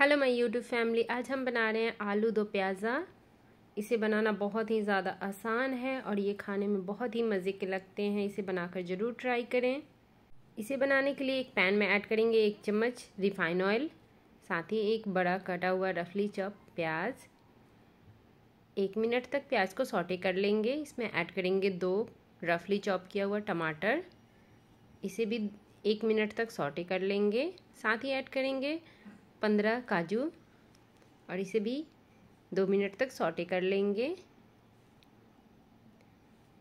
hello my YouTube family आज हम बना रहे हैं आलू दो प्याज़ा इसे बनाना बहुत ही ज़्यादा आसान है और ये खाने में बहुत ही मज़े के लगते हैं इसे बनाकर ज़रूर ट्राई करें इसे बनाने के लिए एक पैन में ऐड करेंगे एक चम्मच रिफाइन ऑयल साथ ही एक बड़ा कटा हुआ रफली चॉप प्याज एक मिनट तक प्याज को सॉटे कर लेंगे इसमें ऐड करेंगे दो रफली चॉप किया हुआ टमाटर इसे भी एक मिनट तक सॉटे कर लेंगे साथ ही ऐड करेंगे पंद्रह काजू और इसे भी दो मिनट तक सॉटे कर लेंगे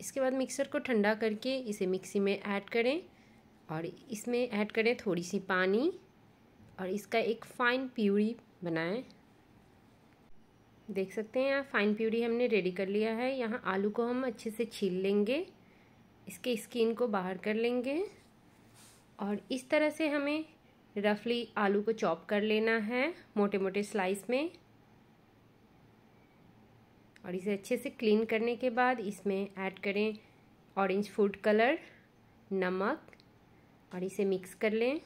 इसके बाद मिक्सर को ठंडा करके इसे मिक्सी में ऐड करें और इसमें ऐड करें थोड़ी सी पानी और इसका एक फ़ाइन प्यूरी बनाएं देख सकते हैं यहाँ फ़ाइन प्यूरी हमने रेडी कर लिया है यहाँ आलू को हम अच्छे से छील लेंगे इसके स्किन को बाहर कर लेंगे और इस तरह से हमें रफली आलू को चॉप कर लेना है मोटे मोटे स्लाइस में और इसे अच्छे से क्लीन करने के बाद इसमें ऐड करें ऑरेंज फूड कलर नमक और इसे मिक्स कर लें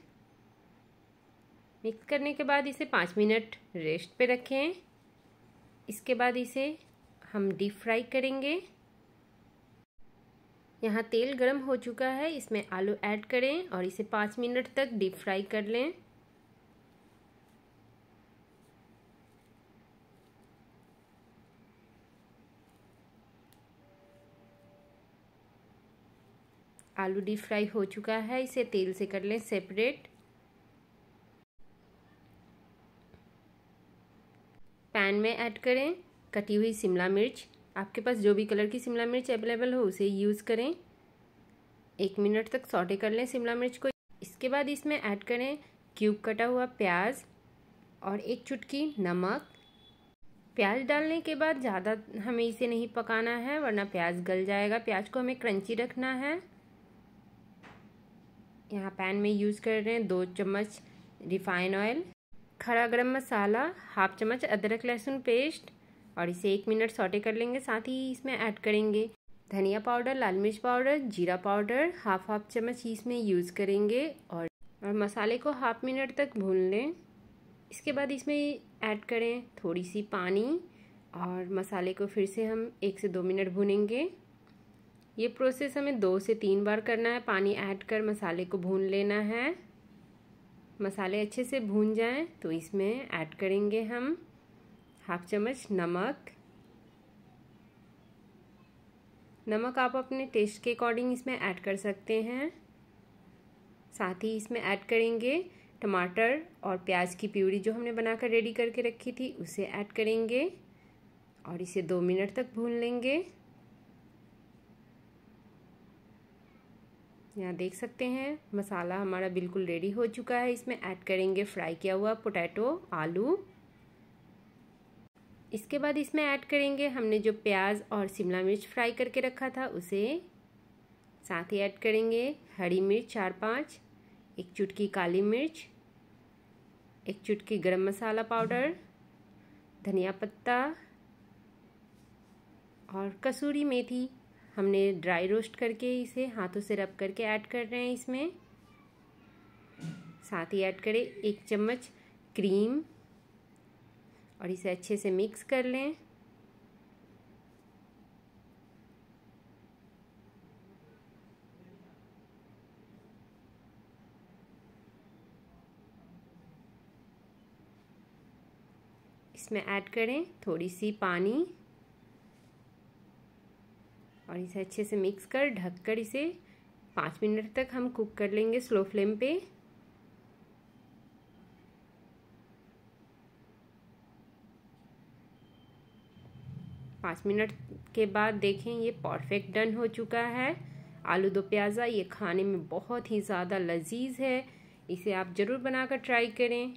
मिक्स करने के बाद इसे पाँच मिनट रेस्ट पे रखें इसके बाद इसे हम डीप फ्राई करेंगे यहाँ तेल गर्म हो चुका है इसमें आलू ऐड करें और इसे पाँच मिनट तक डीप फ्राई कर लें आलू डीप फ्राई हो चुका है इसे तेल से कर लें सेपरेट पैन में ऐड करें कटी हुई शिमला मिर्च आपके पास जो भी कलर की शिमला मिर्च अवेलेबल हो उसे यूज़ करें एक मिनट तक सॉटे कर लें शिमला मिर्च को इसके बाद इसमें ऐड करें क्यूब कटा हुआ प्याज और एक चुटकी नमक प्याज डालने के बाद ज़्यादा हमें इसे नहीं पकाना है वरना प्याज गल जाएगा प्याज को हमें क्रंची रखना है यहाँ पैन में यूज़ कर रहे हैं दो चम्मच रिफाइन ऑयल खड़ा गरम मसाला हाफ चम्मच अदरक लहसुन पेस्ट और इसे एक मिनट सॉटे कर लेंगे साथ ही इसमें ऐड करेंगे धनिया पाउडर लाल मिर्च पाउडर जीरा पाउडर हाफ हाफ चम्मच इसमें यूज़ करेंगे और, और मसाले को हाफ मिनट तक भून लें इसके बाद इसमें ऐड करें थोड़ी सी पानी और मसाले को फिर से हम एक से दो मिनट भूनेंगे ये प्रोसेस हमें दो से तीन बार करना है पानी ऐड कर मसाले को भून लेना है मसाले अच्छे से भून जाएं तो इसमें ऐड करेंगे हम हाफ चम्मच नमक नमक आप अपने टेस्ट के अकॉर्डिंग इसमें ऐड कर सकते हैं साथ ही इसमें ऐड करेंगे टमाटर और प्याज की प्यूरी जो हमने बनाकर रेडी करके रखी थी उसे ऐड करेंगे और इसे दो मिनट तक भून लेंगे यहाँ देख सकते हैं मसाला हमारा बिल्कुल रेडी हो चुका है इसमें ऐड करेंगे फ्राई किया हुआ पोटैटो आलू इसके बाद इसमें ऐड करेंगे हमने जो प्याज और शिमला मिर्च फ्राई करके रखा था उसे साथ ही ऐड करेंगे हरी मिर्च चार पाँच एक चुटकी काली मिर्च एक चुटकी गरम मसाला पाउडर धनिया पत्ता और कसूरी मेथी हमने ड्राई रोस्ट करके इसे हाथों से रब करके ऐड कर रहे हैं इसमें साथ ही ऐड करें एक चम्मच क्रीम और इसे अच्छे से मिक्स कर लें इसमें ऐड करें थोड़ी सी पानी और इसे अच्छे से मिक्स कर ढककर इसे पाँच मिनट तक हम कुक कर लेंगे स्लो फ्लेम पे पाँच मिनट के बाद देखें ये परफेक्ट डन हो चुका है आलू दो प्याज़ा ये खाने में बहुत ही ज़्यादा लजीज है इसे आप ज़रूर बनाकर ट्राई करें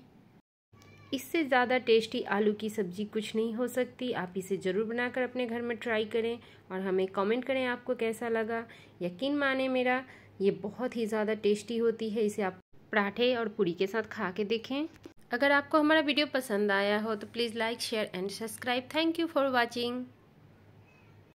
इससे ज़्यादा टेस्टी आलू की सब्ज़ी कुछ नहीं हो सकती आप इसे ज़रूर बनाकर अपने घर में ट्राई करें और हमें कमेंट करें आपको कैसा लगा यकीन माने मेरा ये बहुत ही ज़्यादा टेस्टी होती है इसे आप पराठे और पूरी के साथ खा के देखें अगर आपको हमारा वीडियो पसंद आया हो तो please like share and subscribe thank you for watching